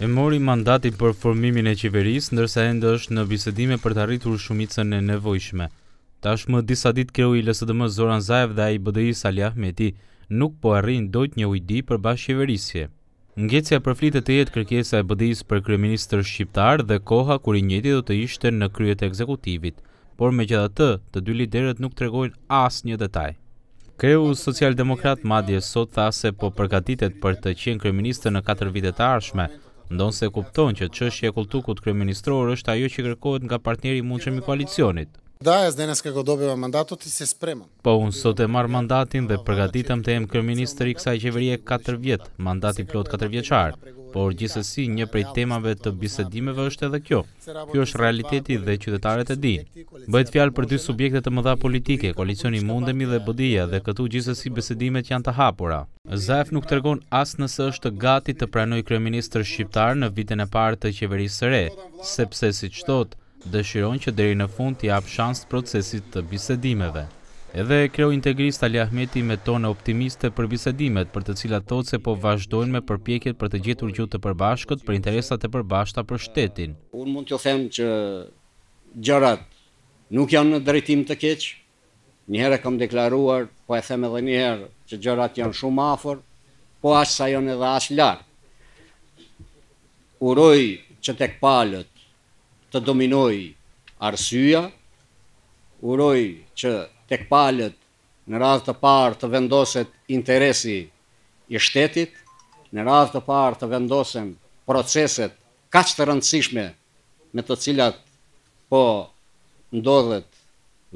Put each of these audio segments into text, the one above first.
e mori mandatin për formimin e qeverisë, ndërsa e është në bisedime për të arritur shumicën e nevojshme. Tashmë më disa dit kreu i LSDM Zoran Zaev dhe a i BDI Salja Ahmeti nuk po arrin dojt një ujdi për bashkë qeverisje. Ngecja për flitet e jetë kërkesa e bdi për kryeministër shqiptar dhe koha kur i njëti do të ishte në kryet e ekzekutivit, por me gjitha të, të dy liderët nuk tregojnë asë një detaj. Kreu Social Demokrat Madje sot tha se po përgatitet për të qenë kryeministër në 4 vitet arshme, ndonë se kupton që e kultukut kryeministror është ajo që kërkohet nga partneri mundshëm i koalicionit. Da, e zdenë s'ka mandatot i se spremon. Po, unë sot e marë mandatin dhe përgatitëm të emë më kërministër i kësaj qeverie 4 vjetë, mandati plot 4 vjeqarë, por gjithësësi një prej temave të bisedimeve është edhe kjo. Kjo është realiteti dhe qytetarët e di. Bëjt fjalë për dy subjekte të mëdha politike, koalicioni mundemi dhe bëdia dhe këtu gjithësësi bisedimet janë të hapura. Zaf nuk të regon asë nëse është gati të pranoj kërëministër shqiptar në vitin e partë të qeverisë re, sepse si qëtot, dëshirojnë që deri në fund t'i apë shansë procesit të bisedimeve. Edhe kreu integrist Ali Ahmeti me tonë optimiste për bisedimet, për të cilat thotë se po vazhdojnë me përpjekjet për të gjetur gjutë të përbashkët për interesat e përbashta për shtetin. Unë mund të them që gjërat nuk janë në drejtim të keqë, njëherë e kam deklaruar, po e them edhe njëherë që gjërat janë shumë afor, po ashtë sa janë edhe ashtë larë. Uroj që tek palët të dominoj arsyja, uroj që tek palët në radhë të parë të vendoset interesi i shtetit, në radhë të parë të vendosen proceset kaqë të rëndësishme me të cilat po ndodhet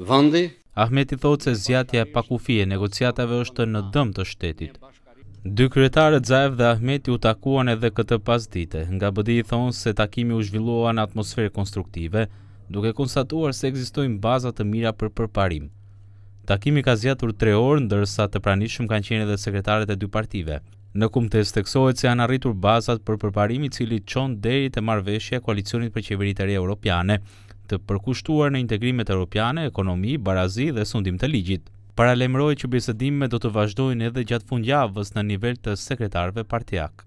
vëndi. Ahmeti thotë se zjatja e pakufi e negociatave është në dëm të shtetit. Dy kryetarët Zaev dhe Ahmeti u takuan edhe këtë pas dite, nga bëdi i thonë se takimi u zhvillua në atmosferë konstruktive, duke konstatuar se egzistojnë bazat të mira për përparim. Takimi ka zjatur tre orë, ndërsa të pranishëm kanë qenë edhe sekretarët e dy partive. Në kumë të esteksohet se janë arritur bazat për përparimi cili qonë deri të marveshja koalicionit për qeveritare europiane, të përkushtuar në integrimet europiane, ekonomi, barazi dhe sundim të ligjit. Paralemroj që bisedimet do të vazhdojnë edhe gjatë fundjavës në nivel të sekretarëve partijak.